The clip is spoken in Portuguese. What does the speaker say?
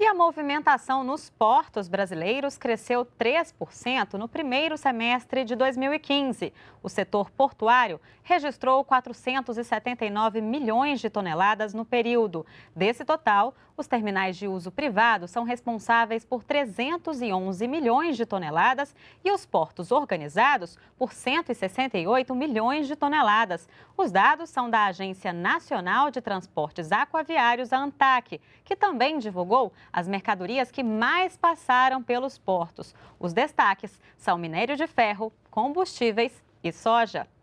E a movimentação nos portos brasileiros cresceu 3% no primeiro semestre de 2015. O setor portuário registrou 479 milhões de toneladas no período. Desse total, os terminais de uso privado são responsáveis por 311 milhões de toneladas e os portos organizados por 168 milhões de toneladas. Os dados são da Agência Nacional de Transportes Aquaviários, a ANTAC, que também divulgou as mercadorias que mais passaram pelos portos. Os destaques são minério de ferro, combustíveis e soja.